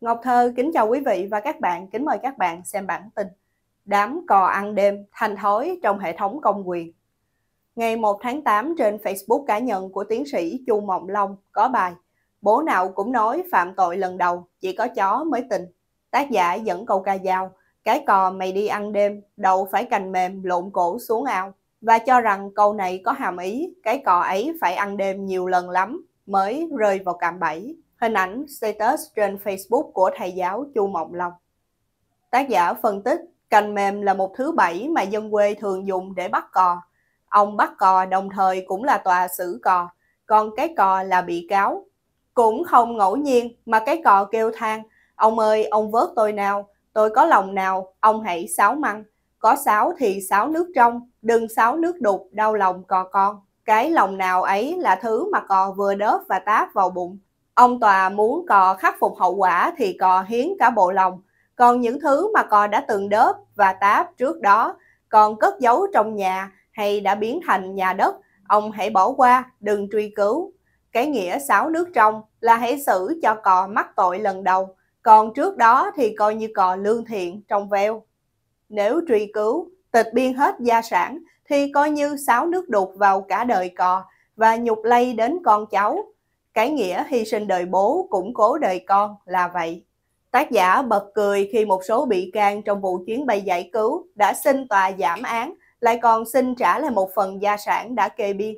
Ngọc Thơ kính chào quý vị và các bạn, kính mời các bạn xem bản tin Đám cò ăn đêm, thành thói trong hệ thống công quyền Ngày 1 tháng 8 trên Facebook cá nhân của tiến sĩ Chu Mộng Long có bài Bố nào cũng nói phạm tội lần đầu, chỉ có chó mới tình Tác giả dẫn câu ca dao Cái cò mày đi ăn đêm, đầu phải cành mềm lộn cổ xuống ao Và cho rằng câu này có hàm ý, cái cò ấy phải ăn đêm nhiều lần lắm mới rơi vào cạm bẫy hình ảnh status trên Facebook của thầy giáo Chu Mộng Long. Tác giả phân tích, cành mềm là một thứ bẫy mà dân quê thường dùng để bắt cò. Ông bắt cò đồng thời cũng là tòa xử cò, còn cái cò là bị cáo. Cũng không ngẫu nhiên mà cái cò kêu than, ông ơi ông vớt tôi nào, tôi có lòng nào, ông hãy sáo măng. Có sáo thì sáo nước trong, đừng sáo nước đục, đau lòng cò con. Cái lòng nào ấy là thứ mà cò vừa đớp và táp vào bụng, Ông tòa muốn cò khắc phục hậu quả thì cò hiến cả bộ lòng. Còn những thứ mà cò đã từng đớp và táp trước đó, còn cất giấu trong nhà hay đã biến thành nhà đất, ông hãy bỏ qua, đừng truy cứu. Cái nghĩa sáu nước trong là hãy xử cho cò mắc tội lần đầu, còn trước đó thì coi như cò lương thiện trong veo. Nếu truy cứu, tịch biên hết gia sản thì coi như sáu nước đục vào cả đời cò và nhục lây đến con cháu cái nghĩa hy sinh đời bố, củng cố đời con là vậy. Tác giả bật cười khi một số bị can trong vụ chuyến bay giải cứu đã xin tòa giảm án, lại còn xin trả lại một phần gia sản đã kê biên.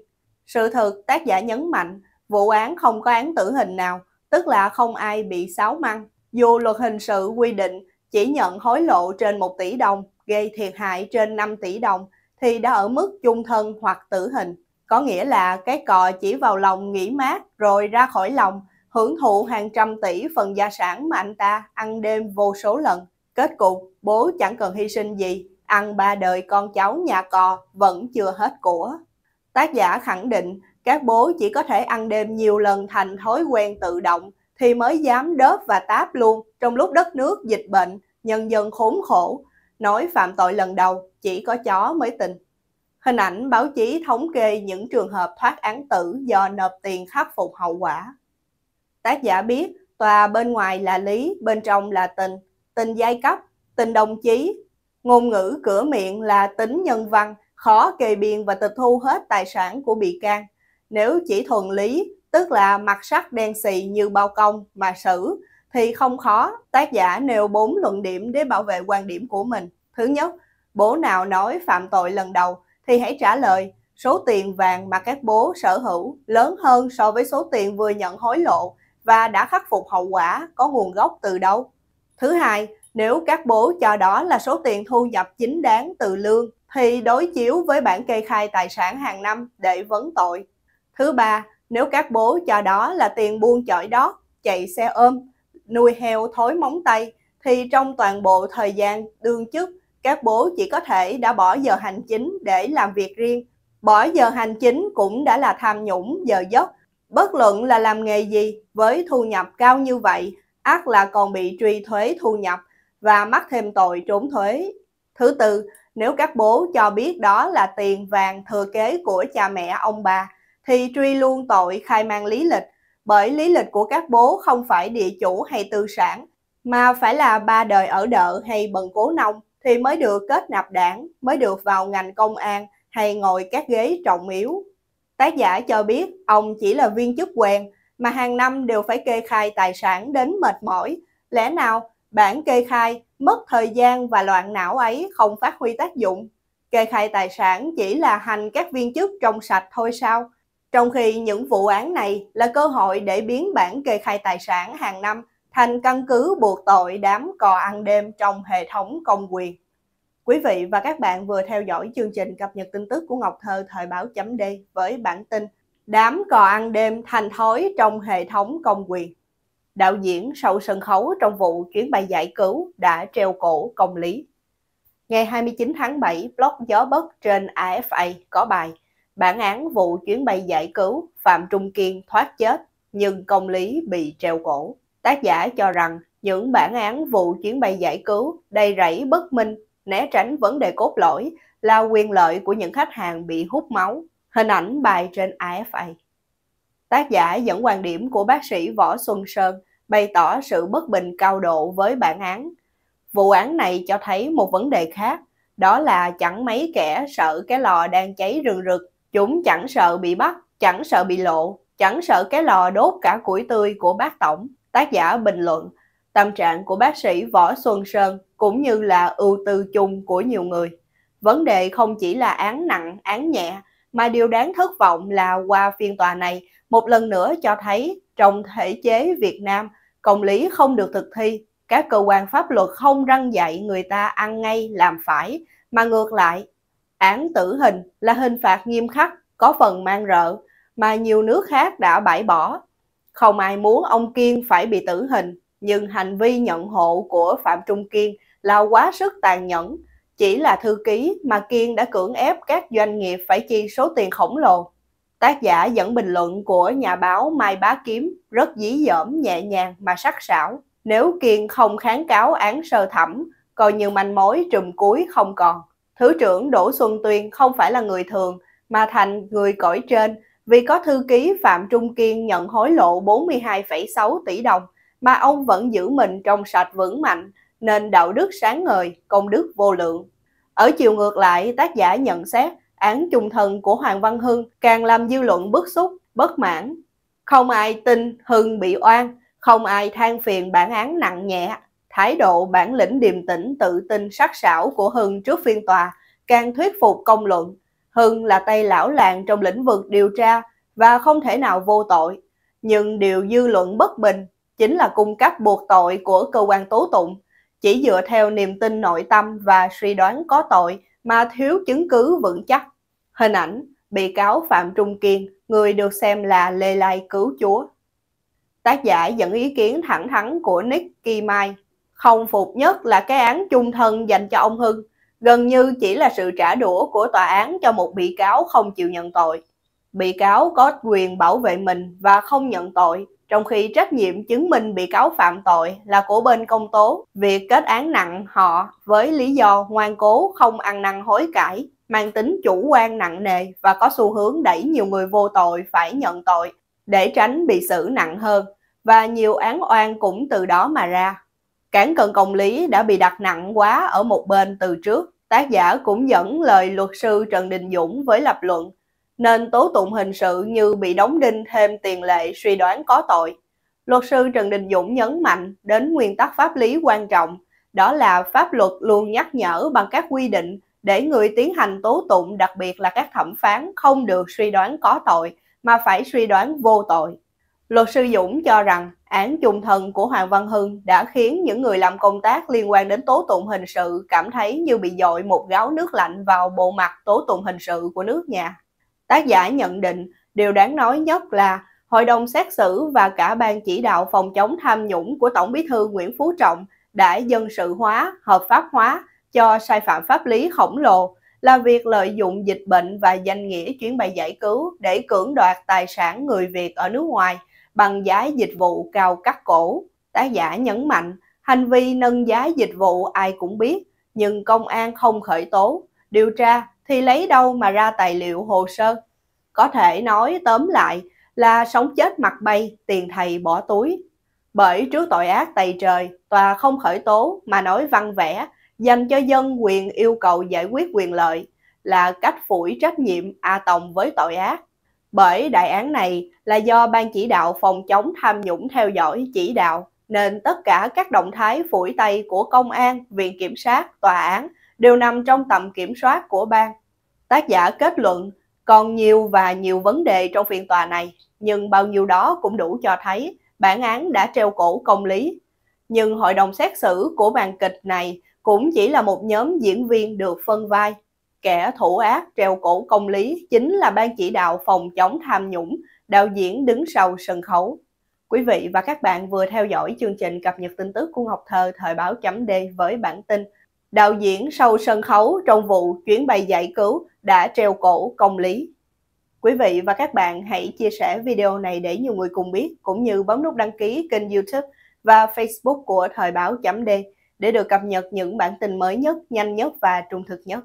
Sự thực, tác giả nhấn mạnh, vụ án không có án tử hình nào, tức là không ai bị sáo măng. Dù luật hình sự quy định chỉ nhận hối lộ trên 1 tỷ đồng, gây thiệt hại trên 5 tỷ đồng, thì đã ở mức chung thân hoặc tử hình có nghĩa là cái cò chỉ vào lòng nghỉ mát rồi ra khỏi lòng, hưởng thụ hàng trăm tỷ phần gia sản mà anh ta ăn đêm vô số lần. Kết cục, bố chẳng cần hy sinh gì, ăn ba đời con cháu nhà cò vẫn chưa hết của. Tác giả khẳng định các bố chỉ có thể ăn đêm nhiều lần thành thói quen tự động thì mới dám đớp và táp luôn trong lúc đất nước dịch bệnh, nhân dân khốn khổ. Nói phạm tội lần đầu, chỉ có chó mới tình. Hình ảnh báo chí thống kê những trường hợp thoát án tử do nộp tiền khắc phục hậu quả. Tác giả biết tòa bên ngoài là lý, bên trong là tình, tình giai cấp, tình đồng chí. Ngôn ngữ cửa miệng là tính nhân văn, khó kề biên và tịch thu hết tài sản của bị can. Nếu chỉ thuần lý, tức là mặt sắc đen xì như bao công mà xử, thì không khó. Tác giả nêu bốn luận điểm để bảo vệ quan điểm của mình. Thứ nhất, bố nào nói phạm tội lần đầu thì hãy trả lời số tiền vàng mà các bố sở hữu lớn hơn so với số tiền vừa nhận hối lộ và đã khắc phục hậu quả có nguồn gốc từ đâu. Thứ hai, nếu các bố cho đó là số tiền thu nhập chính đáng từ lương thì đối chiếu với bản kê khai tài sản hàng năm để vấn tội. Thứ ba, nếu các bố cho đó là tiền buôn chọi đó, chạy xe ôm, nuôi heo thối móng tay thì trong toàn bộ thời gian đương chức các bố chỉ có thể đã bỏ giờ hành chính để làm việc riêng. Bỏ giờ hành chính cũng đã là tham nhũng giờ giấc. Bất luận là làm nghề gì, với thu nhập cao như vậy, ác là còn bị truy thuế thu nhập và mắc thêm tội trốn thuế. Thứ tư, nếu các bố cho biết đó là tiền vàng thừa kế của cha mẹ ông bà, thì truy luôn tội khai mang lý lịch, bởi lý lịch của các bố không phải địa chủ hay tư sản, mà phải là ba đời ở đợ hay bần cố nông thì mới được kết nạp đảng, mới được vào ngành công an hay ngồi các ghế trọng yếu. Tác giả cho biết ông chỉ là viên chức quen mà hàng năm đều phải kê khai tài sản đến mệt mỏi. Lẽ nào bản kê khai mất thời gian và loạn não ấy không phát huy tác dụng? Kê khai tài sản chỉ là hành các viên chức trong sạch thôi sao? Trong khi những vụ án này là cơ hội để biến bản kê khai tài sản hàng năm thành căn cứ buộc tội đám cò ăn đêm trong hệ thống công quyền. Quý vị và các bạn vừa theo dõi chương trình cập nhật tin tức của Ngọc Thơ thời báo chấm D với bản tin Đám cò ăn đêm thành thói trong hệ thống công quyền. Đạo diễn sau sân khấu trong vụ chuyến bay giải cứu đã treo cổ công lý. Ngày 29 tháng 7, blog Gió Bất trên AFA có bài Bản án vụ chuyến bay giải cứu Phạm Trung Kiên thoát chết nhưng công lý bị treo cổ. Tác giả cho rằng những bản án vụ chuyến bay giải cứu đầy rẫy bất minh, né tránh vấn đề cốt lõi là quyền lợi của những khách hàng bị hút máu. Hình ảnh bài trên AFA. Tác giả dẫn quan điểm của bác sĩ Võ Xuân Sơn bày tỏ sự bất bình cao độ với bản án. Vụ án này cho thấy một vấn đề khác, đó là chẳng mấy kẻ sợ cái lò đang cháy rừng rực, chúng chẳng sợ bị bắt, chẳng sợ bị lộ, chẳng sợ cái lò đốt cả củi tươi của bác tổng tác giả bình luận tâm trạng của bác sĩ Võ Xuân Sơn cũng như là ưu tư chung của nhiều người. Vấn đề không chỉ là án nặng, án nhẹ, mà điều đáng thất vọng là qua phiên tòa này một lần nữa cho thấy trong thể chế Việt Nam, công lý không được thực thi, các cơ quan pháp luật không răng dạy người ta ăn ngay làm phải, mà ngược lại, án tử hình là hình phạt nghiêm khắc, có phần mang rợ, mà nhiều nước khác đã bãi bỏ không ai muốn ông Kiên phải bị tử hình, nhưng hành vi nhận hộ của Phạm Trung Kiên là quá sức tàn nhẫn. Chỉ là thư ký mà Kiên đã cưỡng ép các doanh nghiệp phải chi số tiền khổng lồ. Tác giả dẫn bình luận của nhà báo Mai Bá Kiếm rất dí dỏm nhẹ nhàng mà sắc sảo. Nếu Kiên không kháng cáo án sơ thẩm, coi như manh mối trùm cuối không còn. Thứ trưởng Đỗ Xuân Tuyên không phải là người thường, mà thành người cõi trên vì có thư ký Phạm Trung Kiên nhận hối lộ 42,6 tỷ đồng mà ông vẫn giữ mình trong sạch vững mạnh nên đạo đức sáng ngời, công đức vô lượng. Ở chiều ngược lại, tác giả nhận xét án chung thân của Hoàng Văn Hưng càng làm dư luận bức xúc, bất mãn. Không ai tin Hưng bị oan, không ai than phiền bản án nặng nhẹ. Thái độ bản lĩnh điềm tĩnh tự tin sắc sảo của Hưng trước phiên tòa càng thuyết phục công luận Hưng là tay lão làng trong lĩnh vực điều tra và không thể nào vô tội. Nhưng điều dư luận bất bình chính là cung cách buộc tội của cơ quan tố tụng, chỉ dựa theo niềm tin nội tâm và suy đoán có tội mà thiếu chứng cứ vững chắc. Hình ảnh bị cáo Phạm Trung Kiên, người được xem là Lê Lai cứu chúa. Tác giả dẫn ý kiến thẳng thắn của Nick Kỳ Mai. Không phục nhất là cái án chung thân dành cho ông Hưng gần như chỉ là sự trả đũa của tòa án cho một bị cáo không chịu nhận tội. Bị cáo có quyền bảo vệ mình và không nhận tội, trong khi trách nhiệm chứng minh bị cáo phạm tội là của bên công tố. Việc kết án nặng họ với lý do ngoan cố không ăn năn hối cải, mang tính chủ quan nặng nề và có xu hướng đẩy nhiều người vô tội phải nhận tội để tránh bị xử nặng hơn và nhiều án oan cũng từ đó mà ra. Cản cân công lý đã bị đặt nặng quá ở một bên từ trước. Tác giả cũng dẫn lời luật sư Trần Đình Dũng với lập luận, nên tố tụng hình sự như bị đóng đinh thêm tiền lệ suy đoán có tội. Luật sư Trần Đình Dũng nhấn mạnh đến nguyên tắc pháp lý quan trọng, đó là pháp luật luôn nhắc nhở bằng các quy định để người tiến hành tố tụng đặc biệt là các thẩm phán không được suy đoán có tội mà phải suy đoán vô tội. Luật sư Dũng cho rằng Án chung thân của Hoàng Văn Hưng đã khiến những người làm công tác liên quan đến tố tụng hình sự cảm thấy như bị dội một gáo nước lạnh vào bộ mặt tố tụng hình sự của nước nhà. Tác giả nhận định điều đáng nói nhất là Hội đồng xét xử và cả ban chỉ đạo phòng chống tham nhũng của Tổng bí thư Nguyễn Phú Trọng đã dân sự hóa, hợp pháp hóa cho sai phạm pháp lý khổng lồ là việc lợi dụng dịch bệnh và danh nghĩa chuyến bay giải cứu để cưỡng đoạt tài sản người Việt ở nước ngoài – bằng giá dịch vụ cao cắt cổ. Tác giả nhấn mạnh, hành vi nâng giá dịch vụ ai cũng biết, nhưng công an không khởi tố, điều tra thì lấy đâu mà ra tài liệu hồ sơ. Có thể nói tóm lại là sống chết mặt bay, tiền thầy bỏ túi. Bởi trước tội ác tày trời, tòa không khởi tố mà nói văn vẽ, dành cho dân quyền yêu cầu giải quyết quyền lợi là cách phủi trách nhiệm A Tòng với tội ác bởi đại án này là do Ban chỉ đạo phòng chống tham nhũng theo dõi chỉ đạo, nên tất cả các động thái phủi tay của công an, viện kiểm sát, tòa án đều nằm trong tầm kiểm soát của ban. Tác giả kết luận còn nhiều và nhiều vấn đề trong phiên tòa này, nhưng bao nhiêu đó cũng đủ cho thấy bản án đã treo cổ công lý. Nhưng hội đồng xét xử của màn kịch này cũng chỉ là một nhóm diễn viên được phân vai kẻ thủ ác treo cổ công lý chính là ban chỉ đạo phòng chống tham nhũng, đạo diễn đứng sau sân khấu. Quý vị và các bạn vừa theo dõi chương trình cập nhật tin tức của Ngọc Thơ thời báo chấm D với bản tin Đạo diễn sau sân khấu trong vụ chuyến bay giải cứu đã treo cổ công lý. Quý vị và các bạn hãy chia sẻ video này để nhiều người cùng biết, cũng như bấm nút đăng ký kênh youtube và facebook của thời báo chấm D để được cập nhật những bản tin mới nhất, nhanh nhất và trung thực nhất.